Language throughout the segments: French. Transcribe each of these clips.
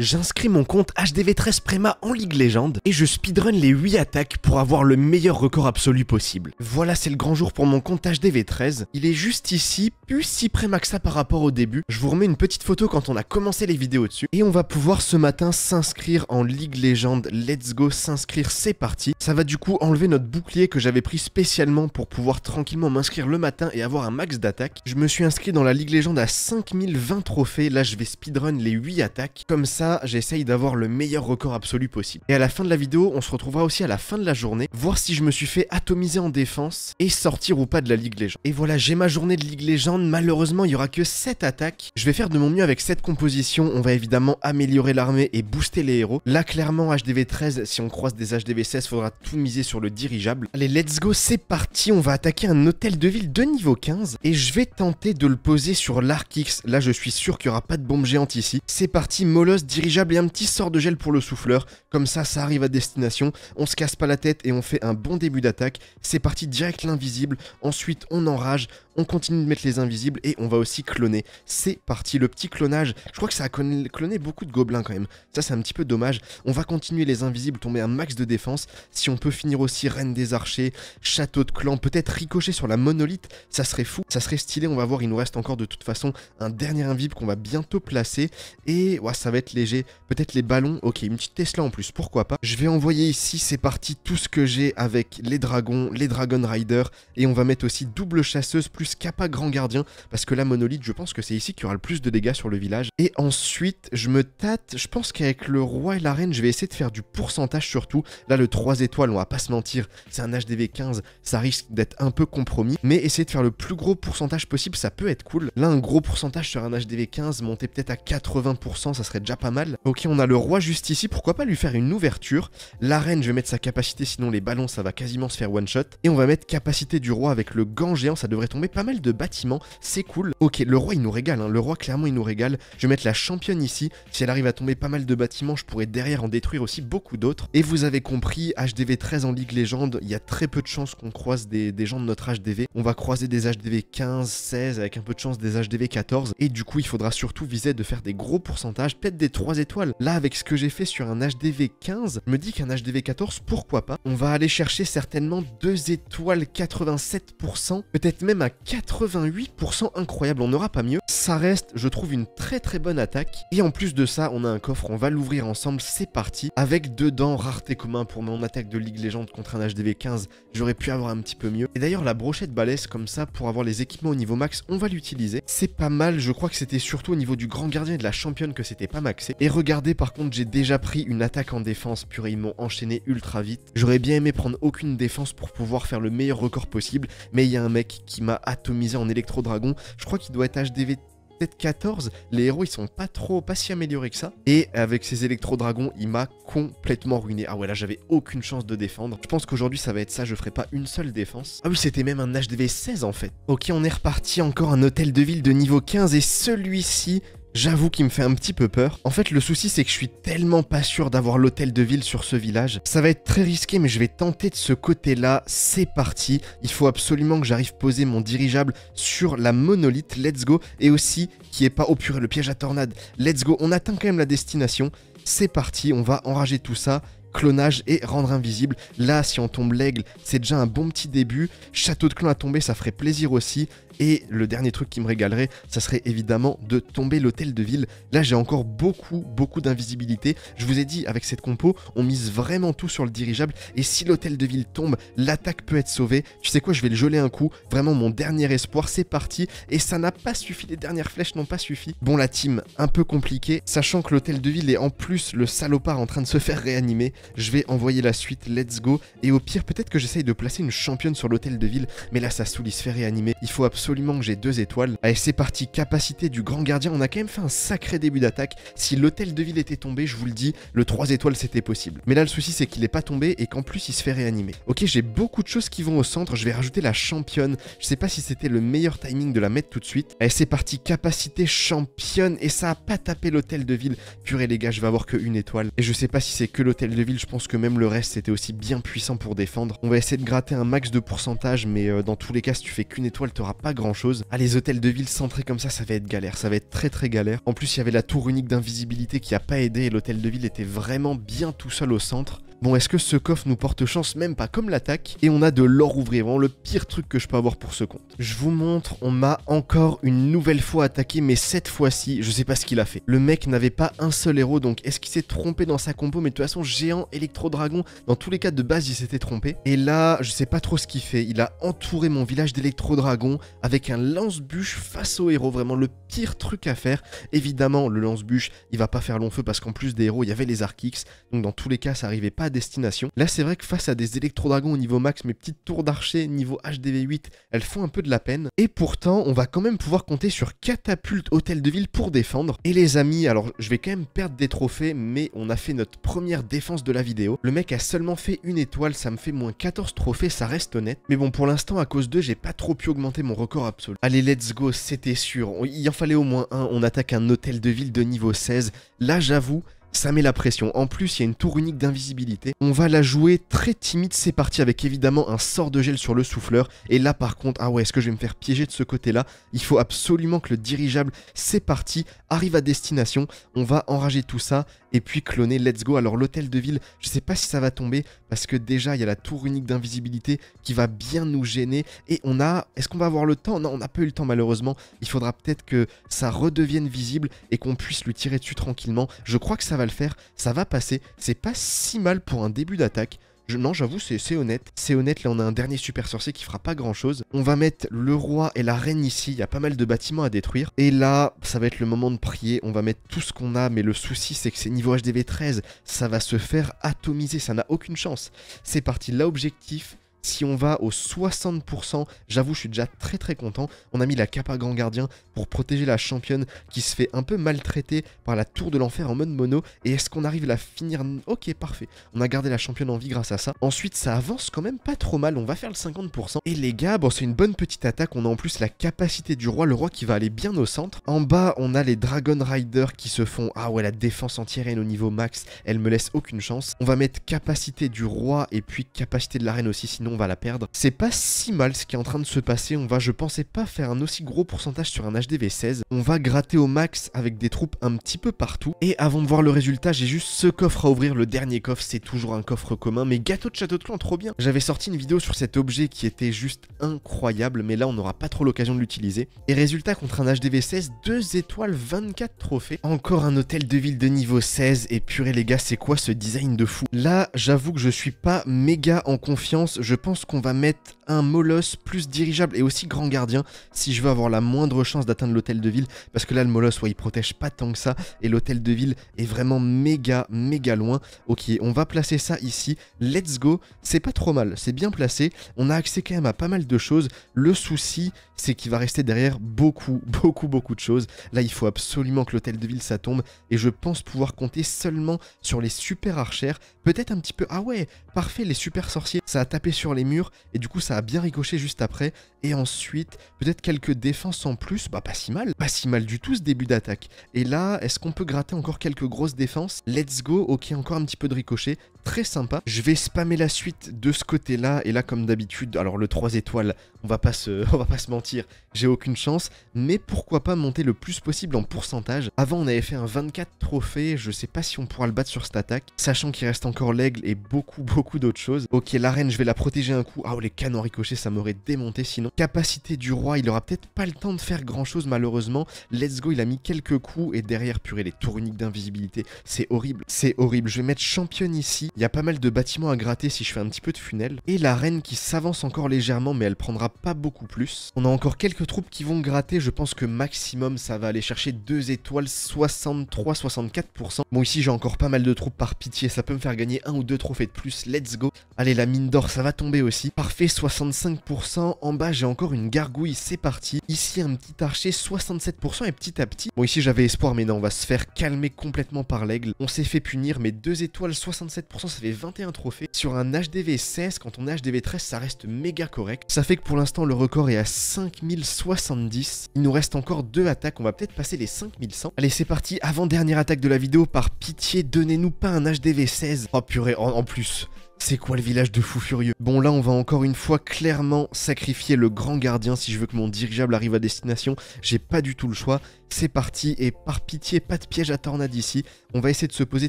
J'inscris mon compte HDV13 Prema en Ligue Légende et je speedrun les 8 attaques pour avoir le meilleur record absolu possible. Voilà, c'est le grand jour pour mon compte HDV13. Il est juste ici, plus si Préma que ça par rapport au début. Je vous remets une petite photo quand on a commencé les vidéos dessus. Et on va pouvoir ce matin s'inscrire en Ligue Légende. Let's go, s'inscrire, c'est parti. Ça va du coup enlever notre bouclier que j'avais pris spécialement pour pouvoir tranquillement m'inscrire le matin et avoir un max d'attaques. Je me suis inscrit dans la Ligue Légende à 5020 trophées. Là, je vais speedrun les 8 attaques. Comme ça, j'essaye d'avoir le meilleur record absolu possible. Et à la fin de la vidéo, on se retrouvera aussi à la fin de la journée, voir si je me suis fait atomiser en défense et sortir ou pas de la Ligue Légende. Et voilà, j'ai ma journée de Ligue Légende, malheureusement il n'y aura que 7 attaques. Je vais faire de mon mieux avec cette composition, on va évidemment améliorer l'armée et booster les héros. Là clairement HDV 13, si on croise des HDV 16, faudra tout miser sur le dirigeable. Allez, let's go, c'est parti, on va attaquer un hôtel de ville de niveau 15 et je vais tenter de le poser sur l'Arc X. Là je suis sûr qu'il n'y aura pas de bombe géante ici. C'est parti, Molos dirigeable et un petit sort de gel pour le souffleur. Comme ça, ça arrive à destination, on se casse pas la tête et on fait un bon début d'attaque. C'est parti direct l'invisible, ensuite on enrage, on continue de mettre les invisibles et on va aussi cloner. C'est parti, le petit clonage, je crois que ça a cloné beaucoup de gobelins quand même. Ça c'est un petit peu dommage. On va continuer les invisibles, tomber un max de défense. Si on peut finir aussi Reine des Archers, Château de Clan, peut-être ricocher sur la monolithe, ça serait fou, ça serait stylé. On va voir, il nous reste encore de toute façon un dernier invisible qu'on va bientôt placer. Et ça va être les j'ai Peut-être les ballons, ok, une petite Tesla en plus, pourquoi pas. Je vais envoyer ici, c'est parti, tout ce que j'ai avec les dragons, les Dragon riders et on va mettre aussi double chasseuse plus Kappa Grand Gardien, parce que la monolithe, je pense que c'est ici qu'il y aura le plus de dégâts sur le village. Et ensuite, je me tâte, je pense qu'avec le roi et la reine, je vais essayer de faire du pourcentage surtout. Là, le 3 étoiles, on va pas se mentir, c'est un HDV 15, ça risque d'être un peu compromis, mais essayer de faire le plus gros pourcentage possible, ça peut être cool. Là, un gros pourcentage sur un HDV 15, monter peut-être à 80%, ça serait déjà pas mal Ok, on a le roi juste ici, pourquoi pas lui faire une ouverture. La reine, je vais mettre sa capacité, sinon les ballons, ça va quasiment se faire one shot. Et on va mettre capacité du roi avec le gant géant, ça devrait tomber pas mal de bâtiments, c'est cool. Ok, le roi, il nous régale, hein. le roi, clairement, il nous régale. Je vais mettre la championne ici, si elle arrive à tomber pas mal de bâtiments, je pourrais derrière en détruire aussi beaucoup d'autres. Et vous avez compris, HDV 13 en Ligue Légende, il y a très peu de chances qu'on croise des, des gens de notre HDV. On va croiser des HDV 15, 16, avec un peu de chance des HDV 14, et du coup, il faudra surtout viser de faire des gros pourcentages, peut-être des 3 étoiles. Là, avec ce que j'ai fait sur un HDV 15, me dit qu'un HDV 14, pourquoi pas On va aller chercher certainement deux étoiles 87%, peut-être même à 88%, incroyable, on n'aura pas mieux. Ça reste, je trouve, une très très bonne attaque. Et en plus de ça, on a un coffre, on va l'ouvrir ensemble, c'est parti. Avec dedans, rareté commun pour mon attaque de Ligue Légende contre un HDV 15, j'aurais pu avoir un petit peu mieux. Et d'ailleurs, la brochette balèze comme ça, pour avoir les équipements au niveau max, on va l'utiliser. C'est pas mal, je crois que c'était surtout au niveau du grand gardien et de la championne que c'était pas max et regardez par contre, j'ai déjà pris une attaque en défense, purée, ils m'ont enchaîné ultra vite. J'aurais bien aimé prendre aucune défense pour pouvoir faire le meilleur record possible, mais il y a un mec qui m'a atomisé en électro-dragon. Je crois qu'il doit être HDV peut-être 14, les héros ils sont pas trop, pas si améliorés que ça. Et avec ces électro-dragons, il m'a complètement ruiné. Ah ouais, là j'avais aucune chance de défendre. Je pense qu'aujourd'hui ça va être ça, je ferai pas une seule défense. Ah oui, c'était même un HDV 16 en fait. Ok, on est reparti encore un hôtel de ville de niveau 15 et celui-ci, j'avoue qu'il me fait un petit peu peur. En fait, le souci, c'est que je suis tellement pas sûr d'avoir l'hôtel de ville sur ce village. Ça va être très risqué, mais je vais tenter de ce côté-là. C'est parti. Il faut absolument que j'arrive poser mon dirigeable sur la monolithe. Let's go. Et aussi, qui est pas... au purée, le piège à tornade. Let's go. On atteint quand même la destination. C'est parti, on va enrager tout ça clonage et rendre invisible. Là, si on tombe l'aigle, c'est déjà un bon petit début. Château de clan à tomber, ça ferait plaisir aussi. Et le dernier truc qui me régalerait, ça serait évidemment de tomber l'hôtel de ville. Là, j'ai encore beaucoup, beaucoup d'invisibilité. Je vous ai dit, avec cette compo, on mise vraiment tout sur le dirigeable. Et si l'hôtel de ville tombe, l'attaque peut être sauvée. Tu sais quoi, je vais le geler un coup. Vraiment, mon dernier espoir, c'est parti. Et ça n'a pas suffi, les dernières flèches n'ont pas suffi. Bon, la team, un peu compliquée, sachant que l'hôtel de ville est en plus le salopard en train de se faire réanimer je vais envoyer la suite, let's go. Et au pire, peut-être que j'essaye de placer une championne sur l'hôtel de ville, mais là, ça se fait réanimer Il faut absolument que j'ai deux étoiles. Allez, c'est parti, capacité du grand gardien. On a quand même fait un sacré début d'attaque. Si l'hôtel de ville était tombé, je vous le dis, le 3 étoiles, c'était possible. Mais là, le souci, c'est qu'il n'est pas tombé et qu'en plus, il se fait réanimer. Ok, j'ai beaucoup de choses qui vont au centre. Je vais rajouter la championne. Je sais pas si c'était le meilleur timing de la mettre tout de suite. Allez, c'est parti, capacité championne. Et ça a pas tapé l'hôtel de ville. Purée, les gars, je vais avoir que une étoile. Et je sais pas si c'est que l'hôtel de je pense que même le reste c'était aussi bien puissant pour défendre. On va essayer de gratter un max de pourcentage, mais euh, dans tous les cas, si tu fais qu'une étoile, t'auras pas grand chose. Ah, les hôtels de ville centrés comme ça, ça va être galère, ça va être très très galère. En plus, il y avait la tour unique d'invisibilité qui a pas aidé et l'hôtel de ville était vraiment bien tout seul au centre. Bon, est-ce que ce coffre nous porte chance Même pas comme l'attaque. Et on a de l'or ouvrir. vraiment le pire truc que je peux avoir pour ce compte. Je vous montre, on m'a encore une nouvelle fois attaqué, mais cette fois-ci, je sais pas ce qu'il a fait. Le mec n'avait pas un seul héros, donc est-ce qu'il s'est trompé dans sa compo Mais de toute façon, géant, électro-dragon, dans tous les cas de base, il s'était trompé. Et là, je sais pas trop ce qu'il fait. Il a entouré mon village d'électro-dragon avec un lance-bûche face au héros, vraiment le pire truc à faire. Évidemment, le lance-bûche, il va pas faire long feu parce qu'en plus des héros, il y avait les Arkix, donc dans tous les cas, ça arrivait pas destination. Là, c'est vrai que face à des électrodragons au niveau max, mes petites tours d'archer niveau HDV8, elles font un peu de la peine. Et pourtant, on va quand même pouvoir compter sur Catapulte Hôtel de Ville pour défendre. Et les amis, alors je vais quand même perdre des trophées, mais on a fait notre première défense de la vidéo. Le mec a seulement fait une étoile, ça me fait moins 14 trophées, ça reste honnête. Mais bon, pour l'instant, à cause d'eux, j'ai pas trop pu augmenter mon record absolu. Allez, let's go, c'était sûr. Il en fallait au moins un. On attaque un hôtel de ville de niveau 16. Là, j'avoue, ça met la pression. En plus, il y a une tour unique d'invisibilité. On va la jouer très timide, c'est parti, avec évidemment un sort de gel sur le souffleur. Et là, par contre, ah ouais, est-ce que je vais me faire piéger de ce côté-là Il faut absolument que le dirigeable, c'est parti, arrive à destination. On va enrager tout ça et puis cloner Let's Go. Alors l'hôtel de ville, je sais pas si ça va tomber parce que déjà il y a la tour unique d'invisibilité qui va bien nous gêner et on a est-ce qu'on va avoir le temps Non, on n'a pas eu le temps malheureusement. Il faudra peut-être que ça redevienne visible et qu'on puisse lui tirer dessus tranquillement. Je crois que ça va le faire, ça va passer. C'est pas si mal pour un début d'attaque non, j'avoue, c'est honnête. C'est honnête, là on a un dernier super sorcier qui fera pas grand chose. On va mettre le roi et la reine ici, il y a pas mal de bâtiments à détruire. Et là, ça va être le moment de prier, on va mettre tout ce qu'on a, mais le souci c'est que c'est niveau HDV 13, ça va se faire atomiser, ça n'a aucune chance. C'est parti, là objectif, si on va au 60%, j'avoue, je suis déjà très très content. On a mis la cape grand gardien pour protéger la championne qui se fait un peu maltraiter par la tour de l'enfer en mode mono. Et est-ce qu'on arrive à la finir Ok, parfait. On a gardé la championne en vie grâce à ça. Ensuite, ça avance quand même pas trop mal. On va faire le 50%. Et les gars, bon, c'est une bonne petite attaque. On a en plus la capacité du roi, le roi qui va aller bien au centre. En bas, on a les Dragon riders qui se font... Ah ouais, la défense entière est au niveau max. Elle me laisse aucune chance. On va mettre capacité du roi et puis capacité de la reine aussi, sinon on va la perdre. C'est pas si mal ce qui est en train de se passer, on va je pensais pas faire un aussi gros pourcentage sur un HDV16, on va gratter au max avec des troupes un petit peu partout, et avant de voir le résultat j'ai juste ce coffre à ouvrir, le dernier coffre c'est toujours un coffre commun, mais gâteau de château de clan trop bien J'avais sorti une vidéo sur cet objet qui était juste incroyable, mais là on n'aura pas trop l'occasion de l'utiliser, et résultat contre un HDV16, 2 étoiles, 24 trophées, encore un hôtel de ville de niveau 16, et purée les gars c'est quoi ce design de fou Là j'avoue que je suis pas méga en confiance, je pense qu'on va mettre un Molos plus dirigeable et aussi grand gardien si je veux avoir la moindre chance d'atteindre l'hôtel de ville. Parce que là, le Molos, ouais, il protège pas tant que ça. Et l'hôtel de ville est vraiment méga, méga loin. Ok, on va placer ça ici. Let's go. C'est pas trop mal. C'est bien placé. On a accès quand même à pas mal de choses. Le souci, c'est qu'il va rester derrière beaucoup, beaucoup, beaucoup de choses. Là, il faut absolument que l'hôtel de ville, ça tombe. Et je pense pouvoir compter seulement sur les super archères. Peut-être un petit peu... Ah ouais, parfait, les super sorciers. Ça a tapé sur les murs, et du coup ça a bien ricoché juste après, et ensuite, peut-être quelques défenses en plus, bah pas si mal, pas si mal du tout ce début d'attaque. Et là, est-ce qu'on peut gratter encore quelques grosses défenses Let's go, ok, encore un petit peu de ricochet, très sympa. Je vais spammer la suite de ce côté-là, et là comme d'habitude, alors le 3 étoiles, on va pas se, on va pas se mentir, j'ai aucune chance, mais pourquoi pas monter le plus possible en pourcentage. Avant on avait fait un 24 trophées, je sais pas si on pourra le battre sur cette attaque, sachant qu'il reste encore l'aigle et beaucoup beaucoup d'autres choses. Ok, l'arène, je vais la protéger un coup. Ah oh, les canons ricochés, ça m'aurait démonté sinon. Capacité du roi, il aura peut-être pas le temps de faire grand chose malheureusement. Let's go, il a mis quelques coups et derrière, purée, les tours uniques d'invisibilité, c'est horrible, c'est horrible. Je vais mettre championne ici. Il y a pas mal de bâtiments à gratter si je fais un petit peu de funnel. Et la reine qui s'avance encore légèrement, mais elle prendra pas beaucoup plus. On a encore quelques troupes qui vont gratter. Je pense que maximum, ça va aller chercher 2 étoiles 63-64%. Bon, ici, j'ai encore pas mal de troupes par pitié. Ça peut me faire gagner un ou deux trophées de plus. Let's go. Allez, la mine d'or, ça va tomber aussi. Parfait, 65%. En bas, j'ai encore une gargouille. C'est parti. Ici, un petit archer, 67%. Et petit à petit... Bon, ici, j'avais espoir, mais non, on va se faire calmer complètement par l'aigle. On s'est fait punir, mais 2 étoiles 67% ça fait 21 trophées. Sur un HDV 16, quand on est HDV 13, ça reste méga correct. Ça fait que pour l'instant, le record est à 5070. Il nous reste encore deux attaques. On va peut-être passer les 5100. Allez, c'est parti. Avant-dernière attaque de la vidéo. Par pitié, donnez-nous pas un HDV 16. Oh purée, en, en plus. C'est quoi le village de fous furieux Bon là on va encore une fois clairement sacrifier le grand gardien si je veux que mon dirigeable arrive à destination, j'ai pas du tout le choix, c'est parti et par pitié, pas de piège à tornade ici. On va essayer de se poser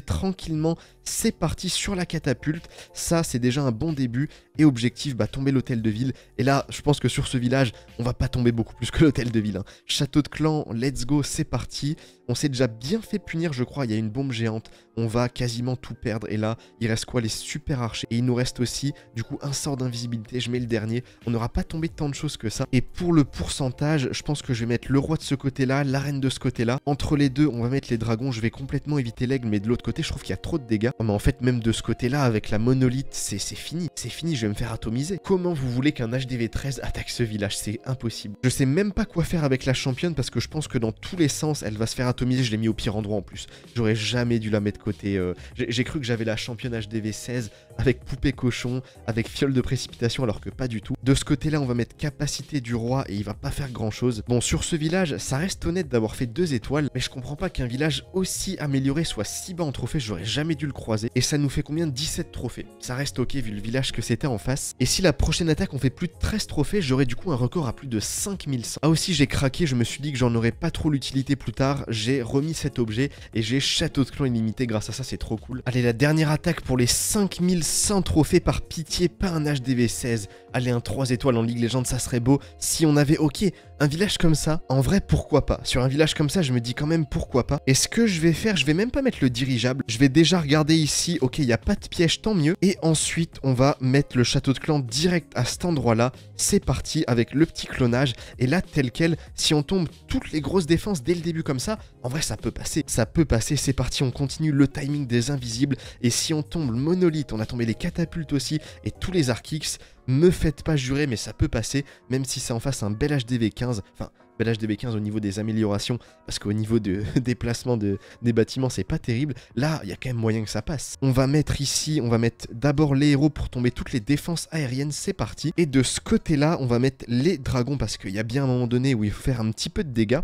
tranquillement. C'est parti sur la catapulte. Ça, c'est déjà un bon début. Et objectif, bah, tomber l'hôtel de ville. Et là, je pense que sur ce village, on va pas tomber beaucoup plus que l'hôtel de ville. Hein. Château de clan, let's go, c'est parti. On s'est déjà bien fait punir, je crois. Il y a une bombe géante. On va quasiment tout perdre. Et là, il reste quoi Les super archers. Et il nous reste aussi, du coup, un sort d'invisibilité. Je mets le dernier. On n'aura pas tombé tant de choses que ça. Et pour le pourcentage, je pense que je vais mettre le roi de ce côté-là, de ce côté-là. Entre les deux, on va mettre les dragons. Je vais complètement éviter l'aigle, mais de l'autre côté, je trouve qu'il y a trop de dégâts. mais en fait, même de ce côté-là, avec la monolithe, c'est fini. C'est fini, je vais me faire atomiser. Comment vous voulez qu'un HDV 13 attaque ce village C'est impossible. Je sais même pas quoi faire avec la championne parce que je pense que dans tous les sens, elle va se faire atomiser. Je l'ai mis au pire endroit en plus. J'aurais jamais dû la mettre côté. Euh, j'ai cru que j'avais la championne HDV 16 avec poupée cochon, avec fiole de précipitation, alors que pas du tout. De ce côté-là, on va mettre capacité du roi et il va pas faire grand-chose. Bon, sur ce village, ça reste honnête avoir fait deux étoiles, mais je comprends pas qu'un village aussi amélioré soit si bas en trophées, j'aurais jamais dû le croiser. Et ça nous fait combien 17 trophées. Ça reste ok vu le village que c'était en face. Et si la prochaine attaque on fait plus de 13 trophées, j'aurais du coup un record à plus de 5100. Ah aussi j'ai craqué, je me suis dit que j'en aurais pas trop l'utilité plus tard, j'ai remis cet objet et j'ai château de clan illimité grâce à ça, c'est trop cool. Allez la dernière attaque pour les 5100 trophées par pitié, pas un HDV 16. Allez un 3 étoiles en Ligue Légende, ça serait beau. Si on avait ok, un village comme ça, en vrai pourquoi pas Sur un village comme ça, je me dis quand même pourquoi pas. Et ce que je vais faire, je vais même pas mettre le dirigeable. Je vais déjà regarder ici, ok, il n'y a pas de piège, tant mieux. Et ensuite, on va mettre le château de clan direct à cet endroit-là. C'est parti avec le petit clonage. Et là, tel quel, si on tombe toutes les grosses défenses dès le début comme ça, en vrai, ça peut passer. Ça peut passer, c'est parti, on continue le timing des invisibles. Et si on tombe le monolithe, on a tombé les catapultes aussi et tous les archix, me faites pas jurer, mais ça peut passer, même si c'est en face un bel HDV 15, enfin l'âge l'HDB15 au niveau des améliorations, parce qu'au niveau de, déplacement de, des bâtiments, c'est pas terrible. Là, il y a quand même moyen que ça passe. On va mettre ici, on va mettre d'abord les héros pour tomber toutes les défenses aériennes, c'est parti. Et de ce côté-là, on va mettre les dragons, parce qu'il y a bien un moment donné où il faut faire un petit peu de dégâts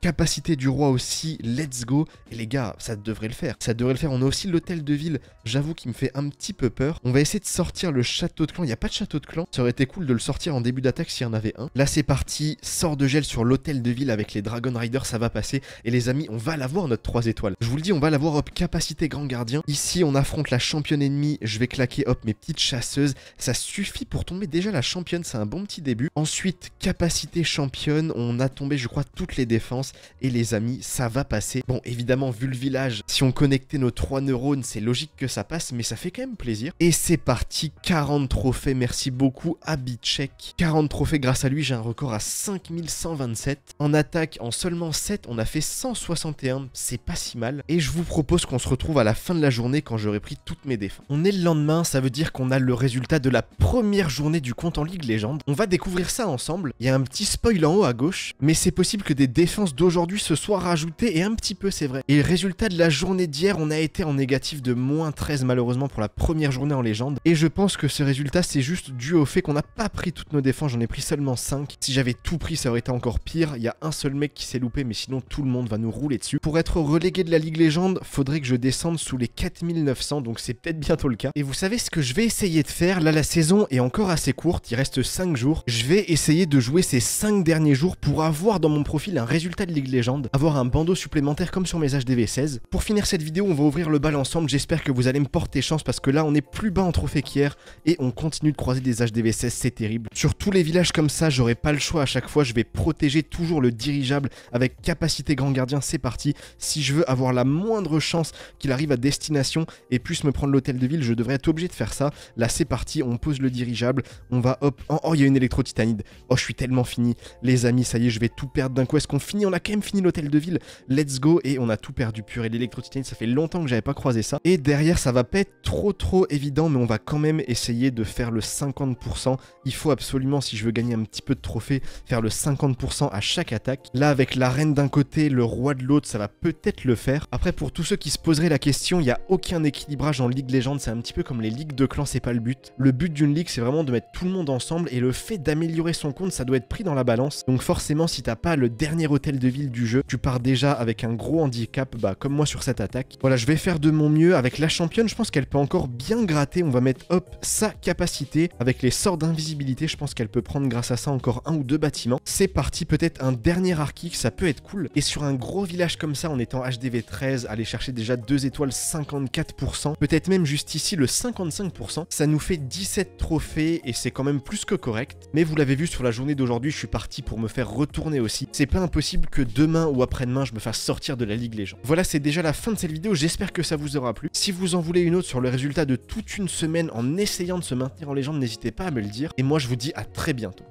capacité du roi aussi, let's go. Et les gars, ça devrait le faire. Ça devrait le faire. On a aussi l'hôtel de ville, j'avoue, qu'il me fait un petit peu peur. On va essayer de sortir le château de clan. Il n'y a pas de château de clan. Ça aurait été cool de le sortir en début d'attaque s'il y en avait un. Là, c'est parti. Sort de gel sur l'hôtel de ville avec les Dragon Riders. Ça va passer. Et les amis, on va l'avoir, notre 3 étoiles. Je vous le dis, on va l'avoir, hop, capacité grand gardien. Ici, on affronte la championne ennemie. Je vais claquer, hop, mes petites chasseuses. Ça suffit pour tomber déjà la championne. C'est un bon petit début. Ensuite, capacité championne. On a tombé, je crois, toutes les défenses. Et les amis, ça va passer. Bon, évidemment, vu le village, si on connectait nos trois neurones, c'est logique que ça passe, mais ça fait quand même plaisir. Et c'est parti, 40 trophées, merci beaucoup à Bitchek. 40 trophées, grâce à lui, j'ai un record à 5127. En attaque, en seulement 7, on a fait 161, c'est pas si mal. Et je vous propose qu'on se retrouve à la fin de la journée quand j'aurai pris toutes mes défenses. On est le lendemain, ça veut dire qu'on a le résultat de la première journée du compte en Ligue Légende. On va découvrir ça ensemble. Il y a un petit spoil en haut à gauche, mais c'est possible que des défenses d'aujourd'hui se soit rajouté, et un petit peu c'est vrai. Et résultat de la journée d'hier, on a été en négatif de moins 13 malheureusement pour la première journée en légende. Et je pense que ce résultat c'est juste dû au fait qu'on n'a pas pris toutes nos défenses, j'en ai pris seulement 5. Si j'avais tout pris ça aurait été encore pire, il y a un seul mec qui s'est loupé mais sinon tout le monde va nous rouler dessus. Pour être relégué de la Ligue Légende, faudrait que je descende sous les 4900 donc c'est peut-être bientôt le cas. Et vous savez ce que je vais essayer de faire Là la saison est encore assez courte, il reste 5 jours. Je vais essayer de jouer ces 5 derniers jours pour avoir dans mon profil un résultat ligue League avoir un bandeau supplémentaire comme sur mes HDV16. Pour finir cette vidéo, on va ouvrir le bal ensemble, j'espère que vous allez me porter chance parce que là on est plus bas en trophée qu'hier et on continue de croiser des HDV16, c'est terrible. Sur tous les villages comme ça, j'aurai pas le choix à chaque fois, je vais protéger toujours le dirigeable avec capacité grand gardien, c'est parti. Si je veux avoir la moindre chance qu'il arrive à destination et puisse me prendre l'hôtel de ville, je devrais être obligé de faire ça. Là c'est parti, on pose le dirigeable, on va hop, oh, oh il y a une électro-titanide, oh je suis tellement fini. Les amis, ça y est, je vais tout perdre d'un coup, est-ce qu'on finit en quand même fini l'hôtel de ville, let's go, et on a tout perdu pur. Et lélectro ça fait longtemps que j'avais pas croisé ça. Et derrière, ça va pas être trop trop évident, mais on va quand même essayer de faire le 50%. Il faut absolument, si je veux gagner un petit peu de trophée, faire le 50% à chaque attaque. Là, avec la reine d'un côté, le roi de l'autre, ça va peut-être le faire. Après, pour tous ceux qui se poseraient la question, il n'y a aucun équilibrage en Ligue Légende, c'est un petit peu comme les ligues de clans, c'est pas le but. Le but d'une ligue, c'est vraiment de mettre tout le monde ensemble, et le fait d'améliorer son compte, ça doit être pris dans la balance. Donc forcément, si t'as pas le dernier hôtel de ville du jeu. Tu pars déjà avec un gros handicap, bah, comme moi sur cette attaque. Voilà, je vais faire de mon mieux. Avec la championne, je pense qu'elle peut encore bien gratter. On va mettre, hop, sa capacité. Avec les sorts d'invisibilité, je pense qu'elle peut prendre grâce à ça encore un ou deux bâtiments. C'est parti, peut-être un dernier arc ça peut être cool. Et sur un gros village comme ça, en étant HDV 13, aller chercher déjà deux étoiles 54%, peut-être même juste ici le 55%, ça nous fait 17 trophées et c'est quand même plus que correct. Mais vous l'avez vu sur la journée d'aujourd'hui, je suis parti pour me faire retourner aussi. C'est pas impossible que demain ou après-demain je me fasse sortir de la Ligue Légende. Voilà, c'est déjà la fin de cette vidéo, j'espère que ça vous aura plu. Si vous en voulez une autre sur le résultat de toute une semaine en essayant de se maintenir en légende, n'hésitez pas à me le dire. Et moi je vous dis à très bientôt.